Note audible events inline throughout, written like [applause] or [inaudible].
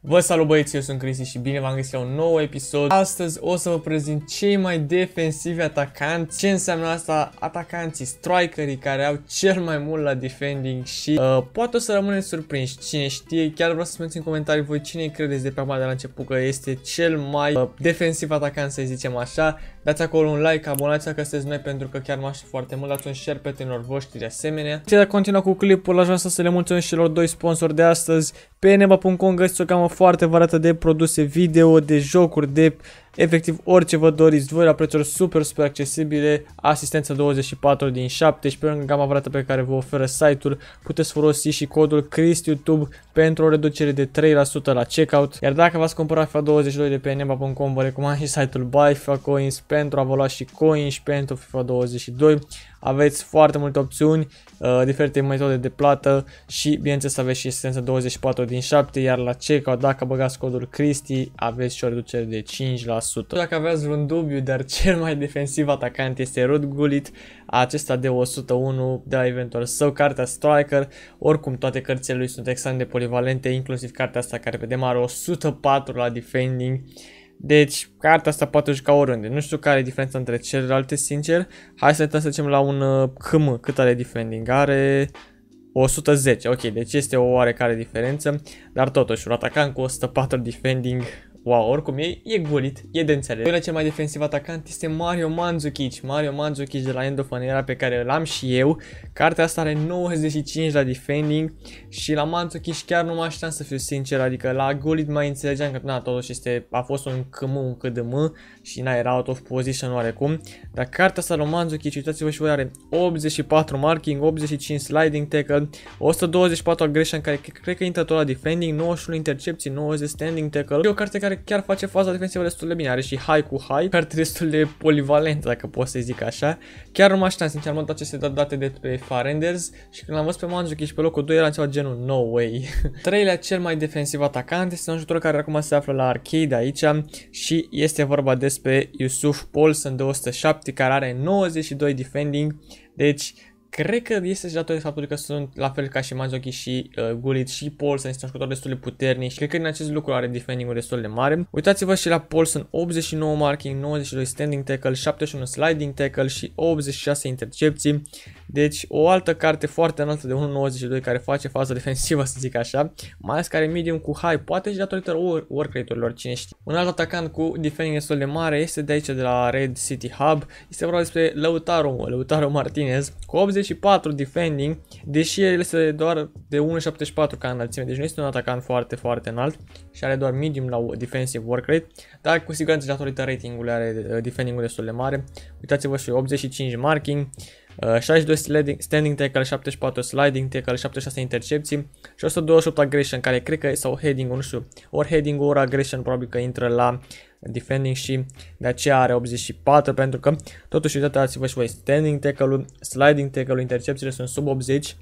Vă salut băieți, eu sunt Cristi și bine v-am găsit la un nou episod. Astăzi o să vă prezint cei mai defensivi atacanți, ce înseamnă asta atacanții, strikerii care au cel mai mult la defending și uh, poate o să rămâneți surprinși, cine știe, chiar vreau să spuneți în comentarii voi cine credeți de pe acum de la început că este cel mai uh, defensiv atacant să zicem așa. Dați acolo un like, abonați-vă că sunteți noi pentru că chiar mă aștept foarte mult, dați un share tenor voștri de asemenea. Și de a continua cu clipul, aș vrea să le mulțumesc lor doi sponsori de astăzi, pe neba.com găsiți o gamă foarte variată de produse video, de jocuri, de efectiv orice vă doriți voi la prețuri super, super accesibile, asistență 24 din 7 și pe lângă gama varată pe care vă oferă site-ul, puteți folosi și codul ChrisYouTube pentru o reducere de 3% la checkout. Iar dacă v-ați cumpărat FIFA 22 de pe neba.com, vă recomand și site-ul Coins pentru a vă lua și coins pentru FIFA 22. Aveți foarte multe opțiuni, uh, diferite metode de plată și bineînțeles aveți și asistență 24 din 7, iar la checkout dacă băgați codul Cristi aveți și o reducere de 5%. Dacă aveți vreun dubiu, dar [laughs] cel mai defensiv atacant este Rod Gullit, acesta de 101 de la eventual său, cartea Striker. Oricum, toate cărțile lui sunt extrem de polivalente, inclusiv cartea asta care vedem are 104 la defending. Deci, cartea asta poate juca oriunde. Nu știu care e diferența între celelalte, sincer. Hai să uităm să zicem la un câm uh, cât are defending. Are 110, ok, deci este o oarecare diferență, dar totuși un atacant cu 104 defending Wow, oricum e, e golit, e de înțeles. Doilea cel mai defensiv atacant este Mario Mandzukic. Mario Mandzukic de la End of Era pe care îl am și eu. Cartea asta are 95 la defending și la Mandzukic chiar nu mă așteptam să fiu sincer, adică la golit mai înțelegeam că na, totuși este, a fost un cm, un cdm și na, era out of position oarecum. Dar cartea asta lui Mandzukic, uitați-vă și voi, are 84 marking, 85 sliding tackle, 124 aggression care cred că intră tot la defending, 91 intercepții, 90 standing tackle. E o carte care chiar face faza defensivă destul de bine. Are și high cu high, carte destul de polivalent, dacă pot să zic așa. Chiar nu mă așteptam, sincer, am dat aceste date de pe Farenders și când l-am văzut pe și pe locul 2 era ceva genul no way. [laughs] Treilea cel mai defensiv atacant este un jucător care acum se află la arcade aici și este vorba despre Yusuf Paulson 207 care are 92 defending, deci cred că este și datorită faptului că sunt la fel ca și Mazoki și uh, Gulit și Paulson, este jucători destul de puternici și cred că în acest lucru are defending-ul destul de mare. Uitați-vă și la Paulson 89 marking, 92 standing tackle, 71 sliding tackle și 86 intercepții. Deci o altă carte foarte înaltă de 1.92 care face fază defensivă, [laughs] să zic așa, mai ales care medium cu high, poate și datorită workrate-urilor, cine știe. Un alt atacant cu defending destul de mare este de aici de la Red City Hub, este vorba despre Lautaro, Lautaro Martinez, cu 84 defending, deși el este doar de 1.74 ca înălțime, deci nu este un atacant foarte, foarte înalt și are doar medium la defensive work rate, dar cu siguranță datorită ratingului are uh, defending-ul destul de mare. Uitați-vă și 85 marking, 62 uh, standing, standing tackle, 74 sliding tackle, 76 intercepții și 128 aggression, care cred că sau heading nu știu, ori heading ori aggression probabil că intră la defending și de aceea are 84 pentru că totuși uitați-vă și voi standing tackle sliding tackle intercepțiile sunt sub 80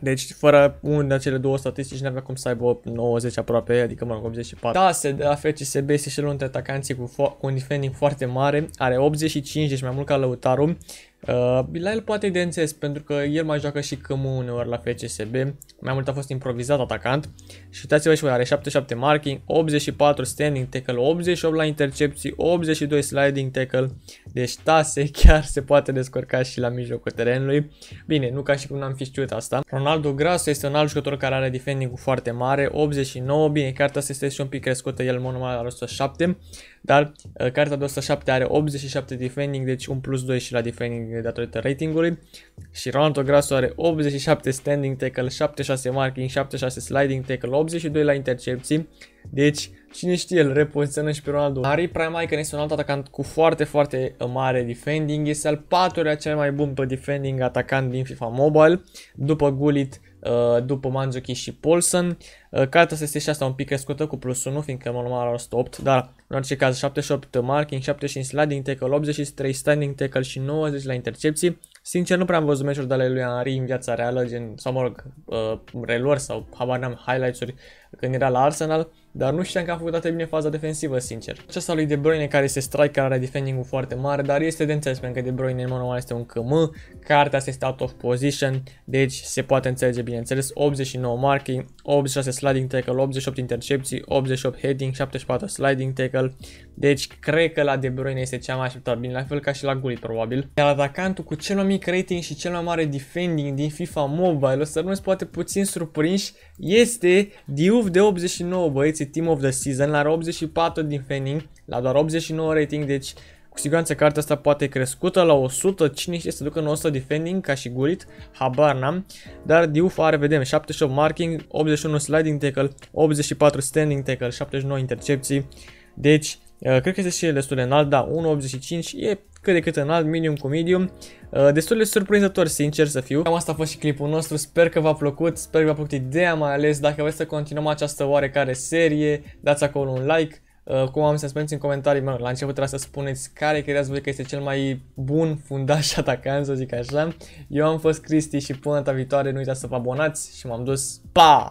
deci, fără unul de acele două statistici, n-avea cum să aibă 90 aproape, adică, mă rog, 84. Da, se la FCSB este și unul dintre atacanții cu, cu un defending foarte mare, are 85, deci mai mult ca Lăutaru, Uh, la el poate înțeles, pentru că el mai joacă și cam uneori la FCSB, mai mult a fost improvizat atacant și uitați-vă și voi, are 77 marking, 84 standing tackle, 88 la intercepții, 82 sliding tackle, deci Tase [laughs] chiar se poate descurca și la mijlocul terenului. Bine, nu ca și cum n-am fi știut asta. Ronaldo Grasso este un alt jucător care are defending foarte mare, 89, bine, cartea asta este și un pic crescută, el monomal are 107, dar uh, cartea de 107 are 87 defending, deci un plus 2 și la defending standing datorită ratingului și Ronaldo Grasso are 87 standing tackle, 76 marking, 76 sliding tackle, 82 la intercepții. Deci, cine știe, îl repoziționăm și pe Ronaldo. Harry Mike este un alt atacant cu foarte, foarte mare defending. Este al patrulea cel mai bun pe defending atacant din FIFA Mobile, după Gullit Uh, după Mandzukic și Paulson. Uh, cartea asta este și asta un pic crescută cu plus 1, fiindcă mă numai la 108, dar în orice caz 78 marking, 75 sliding tackle, 83 standing tackle și 90 la intercepții. Sincer, nu prea am văzut meciuri de ale lui Henry în viața reală, gen, sau mă rog, uh, reluări sau habar n-am highlights-uri când era la Arsenal, dar nu știam că a făcut atât bine faza defensivă, sincer. Aceasta lui De Bruyne, care este striker, are defending-ul foarte mare, dar este de înțeles, pentru că De Bruyne în normal este un cm, cartea asta este out of position, deci se poate înțelege, bineînțeles, 89 marking, 86 sliding tackle, 88 intercepții, 88 heading, 74 sliding tackle, deci cred că la De Bruyne este cea mai așteptabilă, la fel ca și la Guli probabil. Iar atacantul cu cel mai mic rating și cel mai mare defending din FIFA Mobile, o să rămâneți poate puțin surprinși, este Diouf de 89 băieți, Team of the Season, la 84 defending, la doar 89 rating, deci cu siguranță cartea asta poate crescută la 100, cine știe să ducă în 100 defending ca și Gullit, habar n-am, dar Diouf are, vedem, 78 marking, 81 sliding tackle, 84 standing tackle, 79 intercepții, deci Uh, cred că este și el destul de înalt, da, 1.85 e cât de cât înalt, minimum cu medium. Uh, destul de surprinzător, sincer să fiu. Cam asta a fost și clipul nostru, sper că v-a plăcut, sper că v-a plăcut ideea mai ales. Dacă vreți să continuăm această oarecare serie, dați acolo un like. Uh, cum am să spuneți în comentarii, mă, la început trebuie să spuneți care credeți voi că este cel mai bun fundaș [laughs] atacant, să zic așa. Eu am fost Cristi și până data viitoare nu uitați să vă abonați și m-am dus. Pa!